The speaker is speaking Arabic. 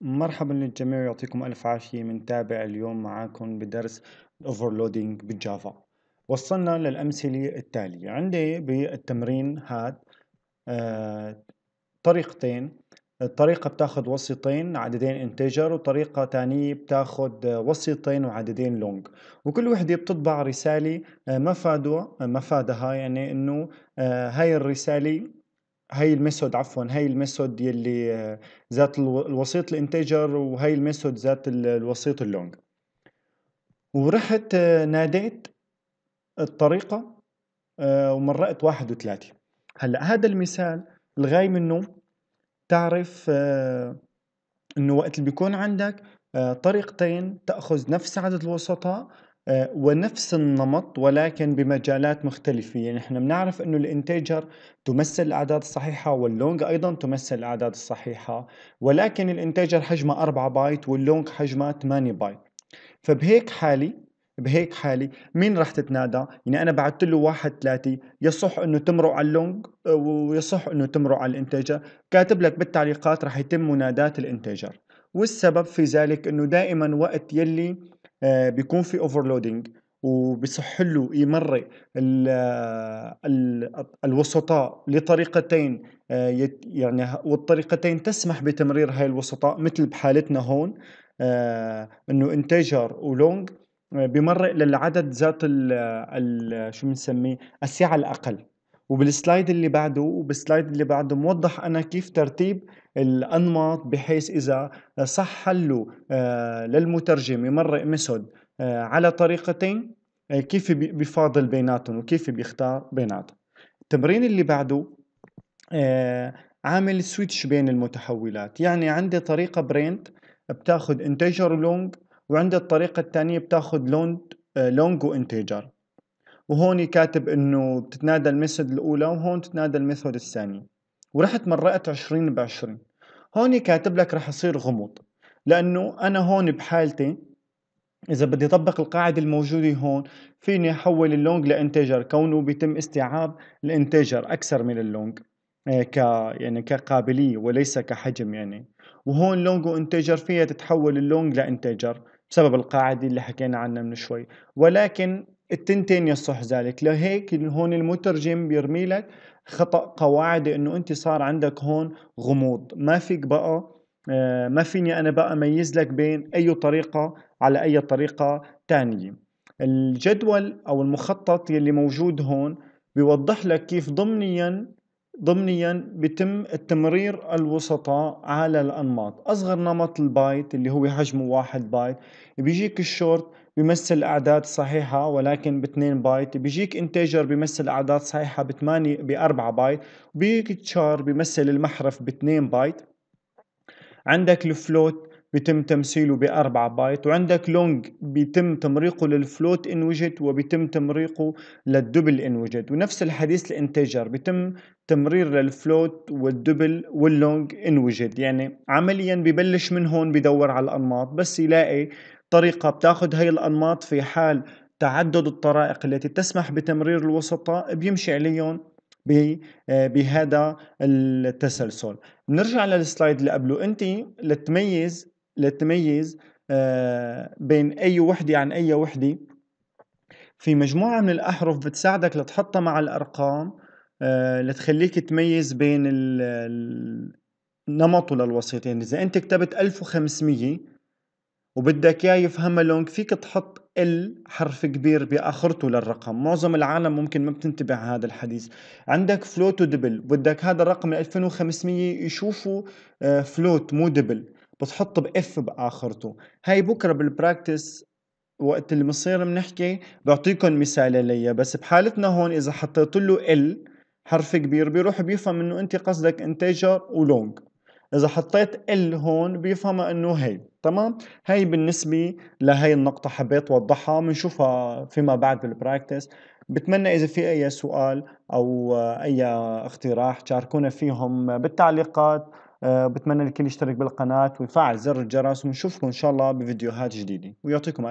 مرحبا للجميع يعطيكم ألف عافية من تابع اليوم معاكم بدرس الأوفرلودينج بالجافا وصلنا للأمثلة التالية عندي بالتمرين هاد آه، طريقتين الطريقة بتاخد وسيطين عددين انتجر وطريقة تانية بتاخد آه، وسيطين وعددين لونج وكل وحدة بتطبع رسالة آه، مفادها يعني انه هاي الرسالة هاي الميثود عفوا هاي الميثود يلي آه، ذات الوسيط الانتجر وهاي الميثود ذات الوسيط اللونج ورحت آه، ناديت الطريقة آه، ومرقت واحد وثلاثة هلا هذا المثال الغاي منه تعرف انه وقت اللي بيكون عندك طريقتين تاخذ نفس عدد الوسطاء آه، ونفس النمط ولكن بمجالات مختلفة يعني احنا بنعرف انه الانتجر تمثل الاعداد الصحيحة واللونج ايضا تمثل الاعداد الصحيحة ولكن الانتجر حجمه 4 بايت واللونج حجمه 8 بايت فبهيك حالي بهيك حالي مين رح تتنادى يعني انا بعثت له واحد ثلاثة يصح انه تمروا على اللونج آه، ويصح انه تمروا على الانتاجر كاتب لك بالتعليقات رح يتم مناداة الانتجر، والسبب في ذلك انه دائما وقت يلي آه، بيكون في اوفرلودنج وبصح له يمر ال آه، ال الوسطاء لطريقتين آه، يعني والطريقتين تسمح بتمرير هاي الوسطاء مثل بحالتنا هون انه انتجر ولونج بمرق للعدد ذات ال شو بنسميه السعه الاقل وبالسلايد اللي بعده وبالسلايد اللي بعده موضح انا كيف ترتيب الانماط بحيث اذا صح حله آه، للمترجم يمرق ميثود آه، على طريقتين آه، كيف بيفاضل بيناتهم وكيف بيختار بيناتهم التمرين اللي بعده عامل سويتش بين المتحولات يعني عندي طريقة برينت بتاخد انتجر ولونج وعندي الطريقة الثانية بتاخد لونج لونج وانتجر وهون كاتب انه بتتنادى الميثود الاولى وهون بتتنادى الميثود الثانيه ورحت مرقت 20 ب 20 هون كاتب لك رح يصير غموض لانه انا هون بحالتي اذا بدي اطبق القاعده الموجوده هون فيني احول اللونج لانتجر كونه بيتم استيعاب الانتجر اكثر من اللونج آه، ك يعني كقابليه وليس كحجم يعني وهون لونج وانتجر فيها تتحول اللونج لانتجر بسبب القاعده اللي حكينا عنها من شوي ولكن التنتين يصح ذلك لهيك هون المترجم بيرمي لك خطأ قواعدي انه انت صار عندك هون غموض ما فيك بقى آه، ما فيني انا بقى اميز لك بين اي طريقة على اي طريقة تانية الجدول او المخطط يلي موجود هون بيوضح لك كيف ضمنيا ضمنيا بيتم التمرير الوسطاء على الأنماط أصغر نمط البايت اللي هو حجمه واحد بايت بيجيك الشورت بيمثل أعداد صحيحة ولكن باثنين بايت بيجيك انتجر بيمثل أعداد صحيحة بثمانية بأربعة بايت بيجيك تشار بيمثل المحرف باثنين بايت عندك الفلوت بيتم تمثيله بأربعة بايت وعندك لونج بيتم تمريقه للفلوت إن وجد وبيتم تمريقه للدبل إن وجد ونفس الحديث الانتجر بيتم تمرير للفلوت والدبل واللونج إن وجد يعني عمليا ببلش من هون بدور على الأنماط بس يلاقي طريقة بتاخد هاي الأنماط في حال تعدد الطرائق التي تسمح بتمرير الوسطاء بيمشي عليهم آه، بهذا التسلسل نرجع للسلايد اللي قبله انت لتميز لتميز آه، بين أي وحدة عن أي وحدة في مجموعة من الأحرف بتساعدك لتحطها مع الأرقام آه، لتخليك تميز بين النمط للوسيط يعني إذا أنت كتبت 1500 وبدك إياه يفهمها لونج فيك تحط ال حرف كبير بآخرته للرقم معظم العالم ممكن ما بتنتبه هذا الحديث عندك فلوت ودبل بدك هذا الرقم 2500 يشوفه فلوت مو دبل بتحط باف باخرته هاي بكره بالبراكتس وقت اللي بنصير بنحكي بعطيكم مثال ليا بس بحالتنا هون اذا حطيت له ال حرف كبير بيروح بيفهم انه انت قصدك انتجر ولونج اذا حطيت ال هون بيفهم انه هي تمام هي بالنسبه لهي النقطه حبيت اوضحها بنشوفها فيما بعد بالبراكتس بتمنى اذا في اي سؤال او اي اقتراح شاركونا فيهم بالتعليقات آه، بتمنى الكل يشترك بالقناة ويفعل زر الجرس ونشوفكم إن شاء الله بفيديوهات جديدة ويعطيكم